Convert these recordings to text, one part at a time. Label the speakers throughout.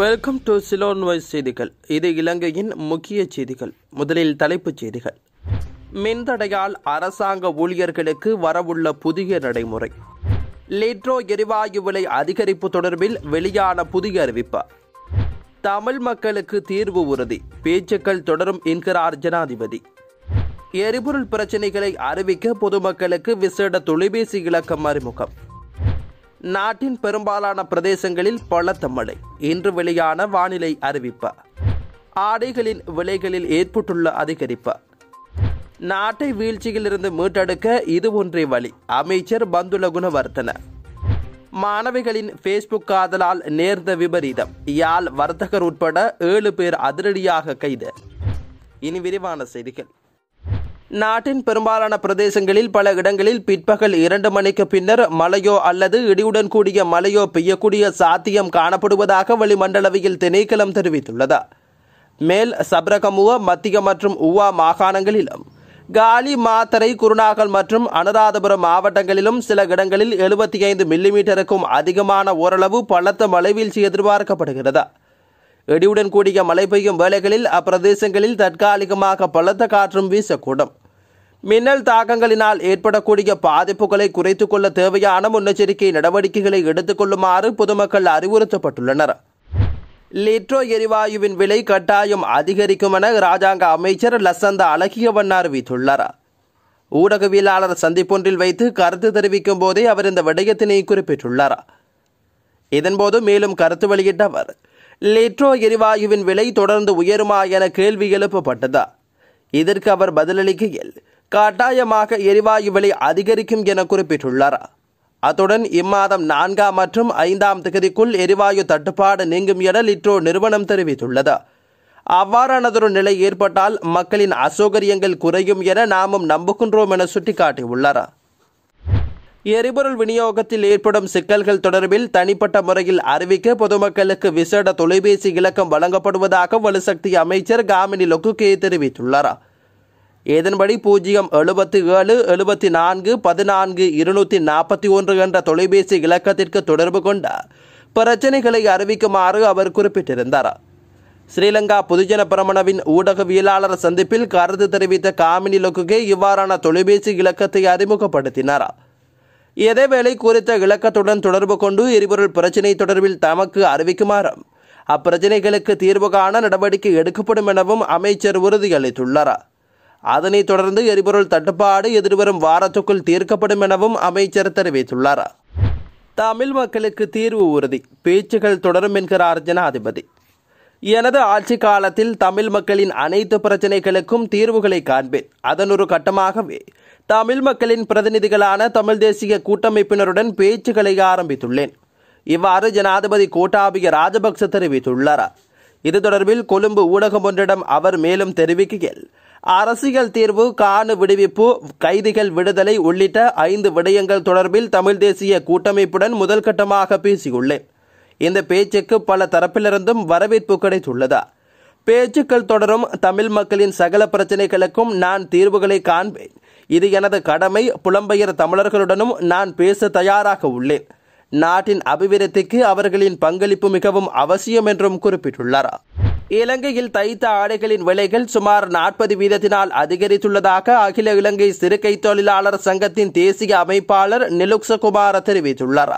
Speaker 1: welcome to Ceylon voice செய்திகள் இது இலங்கையின் முக்கிய செய்திகள் முதலில் தலைப்புச் செய்திகள் மின்தடையால் அரசாங்க ஊழியர்களுக்கு வரவுள்ள புதிய நடைமுறை லிட்ரோ எரிவாயு விலை அதிகரிப்பு தொடர்பில் வெளியான புதிய அறிவிப்பு தமிழ் மக்களுக்கு தீர்வு உறுதி பேச்சுக்கள் தொடரும் என்கிறார் ஜனாதிபதி எரிபொருள் பிரச்சினைகளை அறிவிக்க பொதுமக்களுக்கு விசேட தொலைபேசி இலக்கம் அறிமுகம் நாட்டின் பெரும்பாலான பிரதேசங்களில் பலத்த மழை இன்று வெளியான வானிலை அறிவிப்பு ஆடைகளின் விலைகளில் ஏற்பட்டுள்ள அதிகரிப்பு நாட்டை வீழ்ச்சியிலிருந்து மீட்டெடுக்க இது ஒன்றே வழி அமைச்சர் பந்துல குணவர்த்தன மாணவிகளின் ஃபேஸ்புக் காதலால் நேர்ந்த விபரீதம் யாழ் வர்த்தகர் உட்பட ஏழு பேர் அதிரடியாக கைது இனி விரிவான செய்திகள் நாட்டின் பெரும்பாலான பிரதேசங்களில் பல இடங்களில் பிற்பகல் இரண்டு மணிக்கு பின்னர் மழையோ அல்லது இடியுடன் கூடிய மழையோ பெய்யக்கூடிய சாத்தியம் காணப்படுவதாக வளிமண்டலவையில் திணைக்களம் தெரிவித்துள்ளது மேல் சப்ரகமுவ மத்திய மற்றும் உவா மாகாணங்களிலும் காலி மாத்தரை குருநாகல் மற்றும் அனுராதபுரம் மாவட்டங்களிலும் சில இடங்களில் எழுபத்தி ஐந்து மில்லிமீட்டருக்கும் அதிகமான ஓரளவு பலத்த மழைவீழ்ச்சி எதிர்பார்க்கப்படுகிறது இடியுடன் கூடிய மழை பெய்யும் வேளைகளில் அப்பிரதேசங்களில் தற்காலிகமாக பலத்த காற்றும் வீசக்கூடும் மின்னல் தாக்கங்களினால் ஏற்படக்கூடிய பாதிப்புகளை குறைத்துக் கொள்ள தேவையான முன்னெச்சரிக்கை நடவடிக்கைகளை எடுத்துக்கொள்ளுமாறு பொதுமக்கள் அறிவுறுத்தப்பட்டுள்ளனர் லிட்ரோ எரிவாயுவின் விலை கட்டாயம் அதிகரிக்கும் என ராஜாங்க அமைச்சர் லசந்த அழகியவன் அறிவித்துள்ளார் ஊடகவியலாளர் சந்திப்பொன்றில் வைத்து கருத்து தெரிவிக்கும் போதே அவர் இந்த விடயத்தினை குறிப்பிட்டுள்ளார் இதன்போது மேலும் கருத்து வெளியிட்ட அவர் லிட்ரோ எரிவாயுவின் விலை தொடர்ந்து உயருமா என கேள்வி எழுப்பப்பட்டது இதற்கு அவர் பதிலளிக்கையில் கட்டாயமாக எரிவாயு விலை அதிகரிக்கும் என குறிப்பிட்டுள்ளார் அத்துடன் இம்மாதம் நான்காம் மற்றும் ஐந்தாம் திகதிக்குள் எரிவாயு தட்டுப்பாடு நீங்கும் என லிட்ரோ நிறுவனம் தெரிவித்துள்ளது அவ்வாறானதொரு நிலை ஏற்பட்டால் மக்களின் அசௌகரியங்கள் குறையும் என நாமும் நம்புகின்றோம் என சுட்டிக்காட்டியுள்ளார் எரிபொருள் விநியோகத்தில் ஏற்படும் சிக்கல்கள் தொடர்பில் தனிப்பட்ட முறையில் அறிவிக்க பொதுமக்களுக்கு விசேட தொலைபேசி இலக்கம் வழங்கப்படுவதாக வலுசக்தி அமைச்சர் காமினி லொகுகே தெரிவித்துள்ளார் இதன்படி பூஜ்ஜியம் எழுபத்தி ஏழு எழுபத்தி நான்கு பதினான்கு இருநூற்றி நாற்பத்தி ஒன்று என்ற தொலைபேசி இலக்கத்திற்கு தொடர்பு கொண்ட பிரச்சனைகளை அறிவிக்குமாறு அவர் குறிப்பிட்டிருந்தார் ஸ்ரீலங்கா பொதுஜன பிரமணவின் ஊடகவியலாளர் சந்திப்பில் கருத்து தெரிவித்த காமினி லொக்குகே இவ்வாறான தொலைபேசி இலக்கத்தை அறிமுகப்படுத்தினார் இதேவேளை குறித்த இலக்கத்துடன் தொடர்பு கொண்டு எரிபொருள் பிரச்சினை தொடர்பில் தமக்கு அறிவிக்குமாறும் அப்பிரச்சனைகளுக்கு தீர்வு காண நடவடிக்கை எடுக்கப்படும் எனவும் அமைச்சர் உறுதியளித்துள்ளார் அதனைத் தொடர்ந்து எரிபொருள் தட்டுப்பாடு எதிர்வரும் வாரத்துக்குள் தீர்க்கப்படும் எனவும் அமைச்சர் தெரிவித்துள்ளார் தமிழ் மக்களுக்கு தீர்வு உறுதி பேச்சுகள் தொடரும் என்கிறார் ஜனாதிபதி எனது ஆட்சி காலத்தில் தமிழ் மக்களின் அனைத்து பிரச்சனைகளுக்கும் தீர்வுகளை காண்பேன் அதன் ஒரு கட்டமாகவே தமிழ் மக்களின் பிரதிநிதிகளான தமிழ் தேசிய கூட்டமைப்பினருடன் பேச்சுக்களை ஆரம்பித்துள்ளேன் இவ்வாறு ஜனாதிபதி கோட்டாபிய ராஜபக்ச தெரிவித்துள்ளார் இது தொடர்பில் கொழும்பு ஊடகம் ஒன்றிடம் அவர் மேலும் தெரிவிக்கையில் அரசியல் தீர்வு காணு விடுவிப்பு கைதிகள் விடுதலை உள்ளிட்ட ஐந்து விடயங்கள் தொடர்பில் தமிழ் தேசிய கூட்டமைப்புடன் முதல்கட்டமாக பேசியுள்ளேன் இந்த பேச்சுக்கு பல தரப்பிலிருந்தும் வரவேற்பு கிடைத்துள்ளதா பேச்சுக்கள் தொடரும் தமிழ் மக்களின் சகல பிரச்சனைகளுக்கும் நான் தீர்வுகளை காண்பேன் இது எனது கடமை புலம்பெயர் தமிழர்களுடனும் நான் பேச தயாராக உள்ளேன் நாட்டின் அபிவிருத்திக்கு அவர்களின் பங்களிப்பு மிகவும் அவசியம் என்றும் குறிப்பிட்டுள்ளார் இலங்கையில் தைத்த ஆடைகளின் விலைகள் சுமார் நாற்பது வீதத்தினால் அதிகரித்துள்ளதாக அகில இலங்கை சிறுகை தொழிலாளர் சங்கத்தின் தேசிய அமைப்பாளர் நிலுக்ஸகுமார தெரிவித்துள்ளார்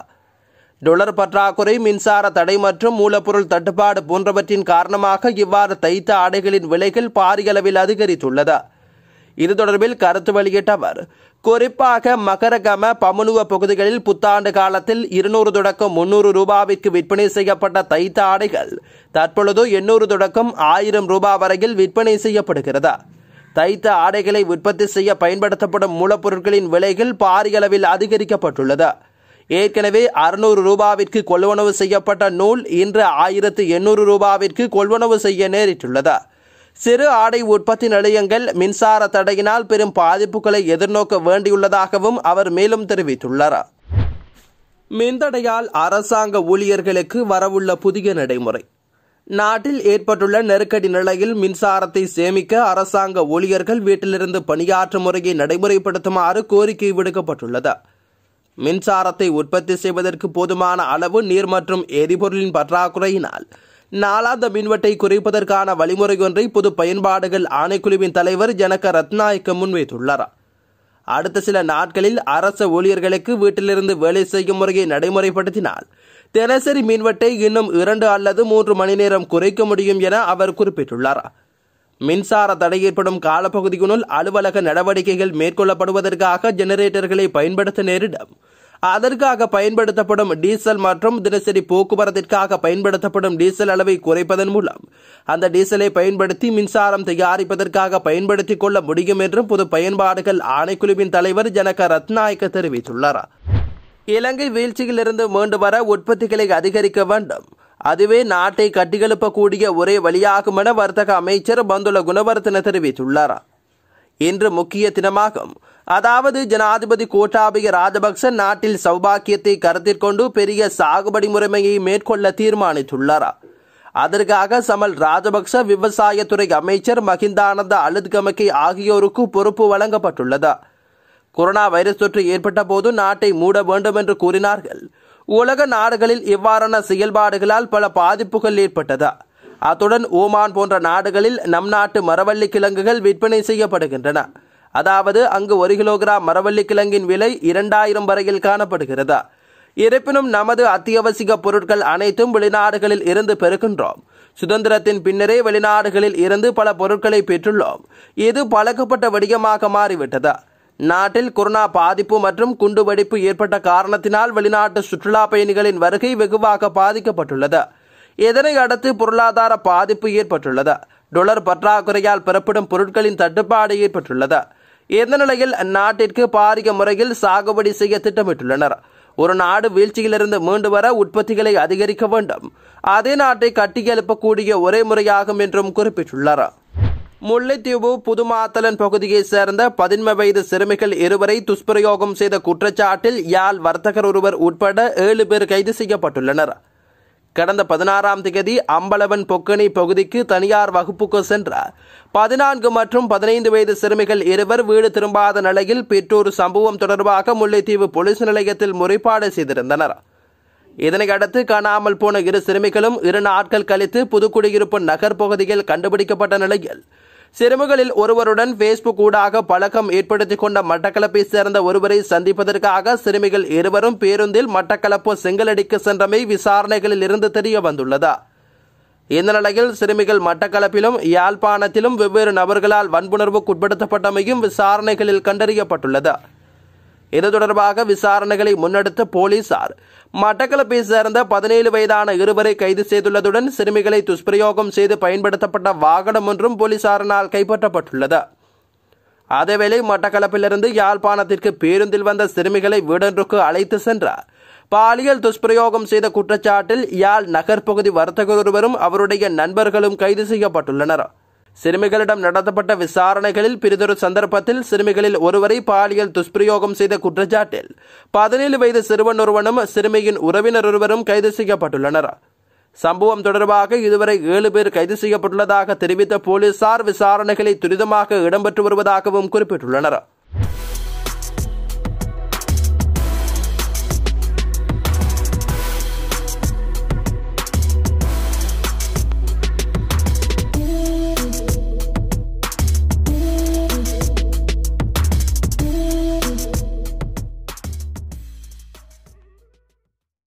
Speaker 1: டொலர் பற்றாக்குறை மின்சார தடை மற்றும் மூலப்பொருள் தட்டுப்பாடு போன்றவற்றின் காரணமாக இவ்வாறு தைத்த ஆடைகளின் விலைகள் பாரியளவில் அதிகரித்துள்ளது இது தொடர்பில் கருத்து வெளியிட்ட அவர் குறிப்பாக மகரகம பமனுவ பகுதிகளில் புத்தாண்டு காலத்தில் இருநூறு தொடக்கம் முன்னூறு ரூபாவிற்கு விற்பனை செய்யப்பட்ட தைத்த ஆடைகள் தற்பொழுது எண்ணூறு தொடக்கம் ஆயிரம் ரூபாய் வரையில் விற்பனை செய்யப்படுகிறது தைத்த ஆடைகளை உற்பத்தி செய்ய பயன்படுத்தப்படும் மூலப்பொருட்களின் விலைகள் பாரிய அளவில் அதிகரிக்கப்பட்டுள்ளது ஏற்கனவே அறுநூறு ரூபாவிற்கு கொள்வனவு செய்யப்பட்ட நூல் இன்று ஆயிரத்து எண்ணூறு ரூபாவிற்கு கொள்வனவு செய்ய நேரிட்டுள்ளது சிறு ஆடை உற்பத்தி நிலையங்கள் மின்சார தடையினால் பெரும் பாதிப்புகளை எதிர்நோக்க வேண்டியுள்ளதாகவும் அவர் மேலும் தெரிவித்துள்ளார் மின்தடையால் அரசாங்க ஊழியர்களுக்கு வரவுள்ள புதிய நடைமுறை நாட்டில் ஏற்பட்டுள்ள நெருக்கடி நிலையில் மின்சாரத்தை சேமிக்க அரசாங்க ஊழியர்கள் வீட்டிலிருந்து பணியாற்றும் முறையை நடைமுறைப்படுத்துமாறு கோரிக்கை விடுக்கப்பட்டுள்ளது மின்சாரத்தை உற்பத்தி செய்வதற்கு போதுமான அளவு நீர் மற்றும் எரிபொருளின் பற்றாக்குறையினால் நாலாந்த மின்வெட்டை குறைப்பதற்கான வழிமுறை ஒன்றை பொது பயன்பாடுகள் ஆணைக்குழுவின் தலைவர் ஜனக ரத்நாயக்க முன்வைத்துள்ளார் அடுத்த சில நாட்களில் அரச ஊழியர்களுக்கு வீட்டிலிருந்து வேலை செய்யும் முறையை நடைமுறைப்படுத்தினால் தினசரி மின்வெட்டை இன்னும் இரண்டு அல்லது மூன்று மணி நேரம் குறைக்க முடியும் என அவர் குறிப்பிட்டுள்ளார் மின்சார தடை ஏற்படும் காலப்பகுதியினுள் அலுவலக நடவடிக்கைகள் மேற்கொள்ளப்படுவதற்காக ஜெனரேட்டர்களை பயன்படுத்த நேரிடும் அதற்காக பயன்படுத்தப்படும் டீசல் மற்றும் தினசரி போக்குவரத்திற்காக பயன்படுத்தப்படும் டீசல் அளவை குறைப்பதன் மூலம் அந்த டீசலை பயன்படுத்தி மின்சாரம் தயாரிப்பதற்காக பயன்படுத்திக் கொள்ள முடியும் என்றும் பொது பயன்பாடுகள் ஆணைக்குழுவின் தலைவர் ஜனக ரத்நாயக்க தெரிவித்துள்ளார் இலங்கை வீழ்ச்சியிலிருந்து மீண்டு வர உற்பத்திகளை அதிகரிக்க வேண்டும் அதுவே நாட்டை கட்டியெழுப்பக்கூடிய ஒரே வழியாகும் என வர்த்தக அமைச்சர் பந்துல குணவர்த்தன தெரிவித்துள்ளார் இன்று முக்கிய தினமாகும் அதாவது ஜனாதிபதி கோட்டாபய ராஜபக்ச நாட்டில் சௌபாக்கியத்தை கருத்திற்கொண்டு பெரிய சாகுபடி முறைமையை மேற்கொள்ள தீர்மானித்துள்ளார் அதற்காக சமல் ராஜபக்ச விவசாயத்துறை அமைச்சர் மஹிந்தானந்த அழுத்கமக்கை ஆகியோருக்கு பொறுப்பு வழங்கப்பட்டுள்ளது கொரோனா வைரஸ் தொற்று ஏற்பட்ட போது நாட்டை மூட வேண்டும் என்று கூறினார்கள் உலக நாடுகளில் இவ்வாறான செயல்பாடுகளால் பல பாதிப்புகள் ஏற்பட்டதா அத்துடன் ஓமான் போன்ற நாடுகளில் நம் நாட்டு மரவள்ளி கிழங்குகள் விற்பனை செய்யப்படுகின்றன அதாவது அங்கு ஒரு கிலோகிராம் மரவள்ளி கிழங்கின் விலை இரண்டாயிரம் வரையில் காணப்படுகிறதா இருப்பினும் நமது அத்தியாவசிய பொருட்கள் அனைத்தும் வெளிநாடுகளில் இருந்து பெறுகின்றோம் சுதந்திரத்தின் பின்னரே வெளிநாடுகளில் இருந்து பல பொருட்களை பெற்றுள்ளோம் இது பழக்கப்பட்ட வடிவமாக மாறிவிட்டது நாட்டில் கொரோனா பாதிப்பு மற்றும் குண்டுவெடிப்பு ஏற்பட்ட காரணத்தினால் வெளிநாட்டு சுற்றுலா பயணிகளின் வருகை வெகுவாக பாதிக்கப்பட்டுள்ளது இதனை அடுத்து பொருளாதார பாதிப்பு ஏற்பட்டுள்ளது டொலர் பற்றாக்குறையால் பெறப்படும் பொருட்களின் தட்டுப்பாடு ஏற்பட்டுள்ளது இந்த நிலையில் அந்நாட்டிற்கு பாரிய முறையில் சாகுபடி செய்ய திட்டமிட்டுள்ளனர் ஒரு நாடு வீழ்ச்சியிலிருந்து மீண்டு வர உற்பத்திகளை அதிகரிக்க வேண்டும் அதே நாட்டை கட்டியெழுப்பக்கூடிய ஒரே முறையாகும் என்றும் குறிப்பிட்டுள்ளார் முல்லைத்தீவு புதுமாத்தலன் பகுதியைச் சேர்ந்த பதின்ம வயது சிறுமிகள் இருவரை துஷ்பிரயோகம் செய்த குற்றச்சாட்டில் யாழ் வர்த்தகர் ஒருவர் உட்பட ஏழு பேர் கைது செய்யப்பட்டுள்ளனர் கடந்த பதினாறாம் திகதி அம்பலவன் பொக்கனி பகுதிக்கு தனியார் வகுப்புக்கு சென்ற பதினான்கு மற்றும் பதினைந்து வயது சிறுமிகள் இருவர் வீடு திரும்பாத நிலையில் பெற்றோர் சம்பவம் தொடர்பாக முல்லைத்தீவு போலீஸ் நிலையத்தில் முறைப்பாடு செய்திருந்தனர் இதனையடுத்து காணாமல் போன இரு சிறுமிகளும் இரு நாட்கள் கழித்து புதுக்குடியிருப்பு நகர் கண்டுபிடிக்கப்பட்ட நிலையில் சிறுமிகளில் ஒருவருடன் பேஸ்புக் ஊடாக பழக்கம் ஏற்படுத்திக் கொண்ட மட்டக்களப்பை சேர்ந்த ஒருவரை சந்திப்பதற்காக சிறுமிகள் இருவரும் பேருந்தில் மட்டக்களப்பு செங்கலடிக்கு சென்றமை விசாரணைகளில் இருந்து தெரிய வந்துள்ளது இந்த நிலையில் சிறுமிகள் மட்டக்களப்பிலும் யாழ்ப்பாணத்திலும் வெவ்வேறு நபர்களால் வன்புணர்வுக்குட்படுத்தப்பட்டமையும் விசாரணைகளில் கண்டறியப்பட்டுள்ளது இது தொடர்பாக விசாரணைகளை முன்னெடுத்த போலீசார் மட்டக்களப்பை சேர்ந்த பதினேழு வயதான இருவரை கைது செய்துள்ளதுடன் சிறுமிகளை துஷ்பிரயோகம் செய்து பயன்படுத்தப்பட்ட வாகனம் ஒன்றும் போலீசாரினால் கைப்பற்றப்பட்டுள்ளது அதேவேளை மட்டக்களப்பிலிருந்து யாழ்ப்பாணத்திற்கு பேருந்தில் வந்த சிறுமிகளை வீடொன்றுக்கு அழைத்து சென்றார் பாலியல் துஷ்பிரயோகம் செய்த குற்றச்சாட்டில் யாழ் நகர்ப்பகுதி வர்த்தகர் ஒருவரும் அவருடைய நண்பர்களும் கைது செய்யப்பட்டுள்ளனர் சிறுமிகளிடம் நடத்தப்பட்ட விசாரணைகளில் பிரிதொரு சந்தர்ப்பத்தில் சிறுமிகளில் ஒருவரை பாலியல் துஷ்பிரயோகம் செய்த குற்றச்சாட்டில் பதினேழு வயது சிறுவன் ஒருவனும் சிறுமியின் உறவினர் ஒருவரும் கைது செய்யப்பட்டுள்ளனர் சம்பவம் தொடர்பாக இதுவரை ஏழு பேர் கைது செய்யப்பட்டுள்ளதாக தெரிவித்த போலீசார் விசாரணைகளை துரிதமாக இடம்பெற்று வருவதாகவும் குறிப்பிட்டுள்ளனர்